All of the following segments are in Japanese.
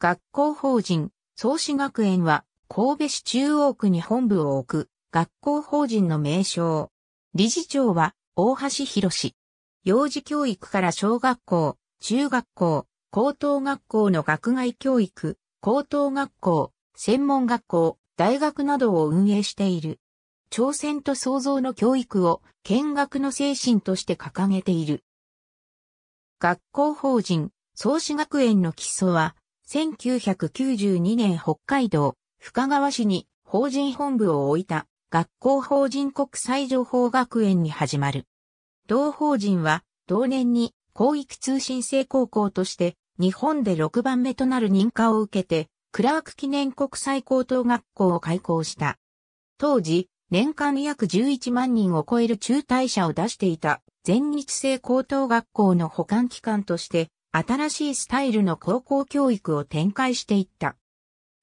学校法人、創志学園は、神戸市中央区に本部を置く、学校法人の名称。理事長は、大橋博士。幼児教育から小学校、中学校、高等学校の学外教育、高等学校、専門学校、大学などを運営している。挑戦と創造の教育を見学の精神として掲げている。学校法人、創始学園の基礎は、1992年北海道深川市に法人本部を置いた学校法人国際情報学園に始まる。同法人は同年に広域通信制高校として日本で6番目となる認可を受けてクラーク記念国際高等学校を開校した。当時、年間約11万人を超える中退者を出していた全日制高等学校の保管機関として新しいスタイルの高校教育を展開していった。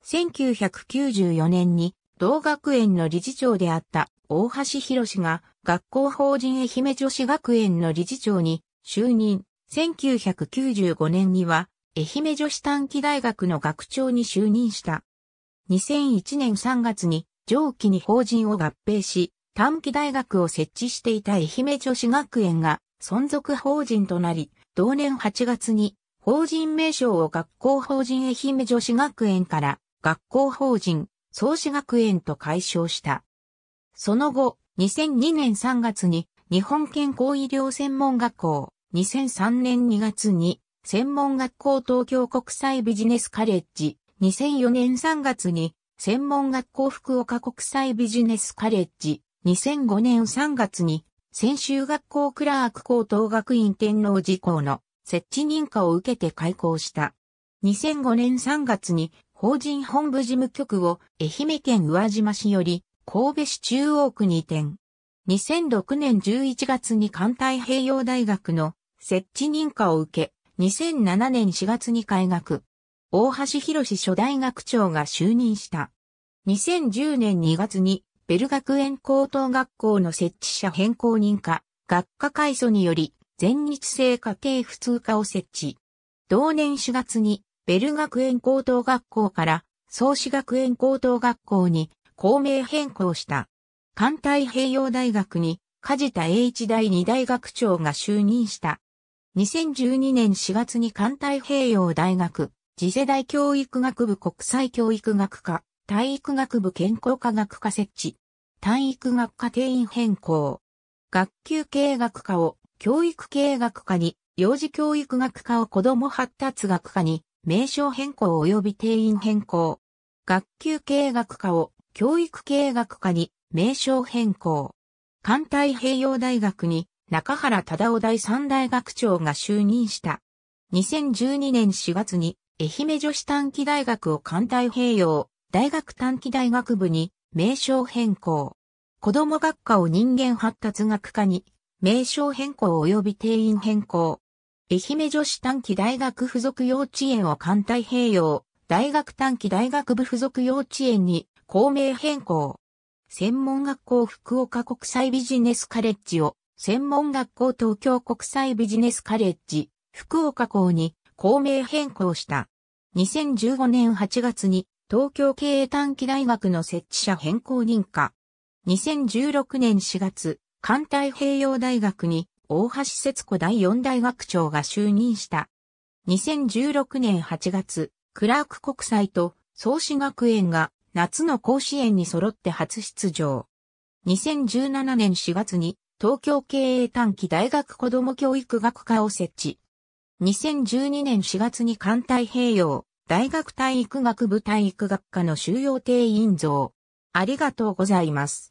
1994年に同学園の理事長であった大橋博士が学校法人愛媛女子学園の理事長に就任。1995年には愛媛女子短期大学の学長に就任した。2001年3月に上記に法人を合併し、短期大学を設置していた愛媛女子学園が存続法人となり、同年8月に、法人名称を学校法人愛媛女子学園から学校法人創始学園と解消した。その後、2002年3月に日本健康医療専門学校、2003年2月に専門学校東京国際ビジネスカレッジ、2004年3月に専門学校福岡国際ビジネスカレッジ、2005年3月に専修学校クラーク高等学院天皇寺校の設置認可を受けて開校した。2005年3月に法人本部事務局を愛媛県宇和島市より神戸市中央区に移転。2006年11月に関太平洋大学の設置認可を受け、2007年4月に開学。大橋博初代学長が就任した。2010年2月にベル学園高等学校の設置者変更認可、学科改組により、全日制家庭普通科を設置。同年4月に、ベル学園高等学校から、創志学園高等学校に、校名変更した。関体平洋大学に、梶田栄一第二大学長が就任した。2012年4月に関太平洋大学、次世代教育学部国際教育学科、体育学部健康科学科設置。体育学科定員変更。学級経営学科を教育経営学科に、幼児教育学科を子ども発達学科に、名称変更及び定員変更。学級経営学科を教育経営学科に、名称変更。関太平洋大学に、中原忠夫第三大学長が就任した。2012年4月に、愛媛女子短期大学を関太平洋大学短期大学部に名称変更。子供学科を人間発達学科に、名称変更及び定員変更。愛媛女子短期大学附属幼稚園を艦隊併用、大学短期大学部附属幼稚園に、校名変更。専門学校福岡国際ビジネスカレッジを、専門学校東京国際ビジネスカレッジ、福岡校に、校名変更した。2015年8月に東京経営短期大学の設置者変更認可。2016年4月、関太平洋大学に大橋節子第四大学長が就任した。2016年8月、クラーク国際と創志学園が夏の甲子園に揃って初出場。2017年4月に東京経営短期大学子ども教育学科を設置。2012年4月に環太平洋大学体育学部体育学科の修養定員像。ありがとうございます。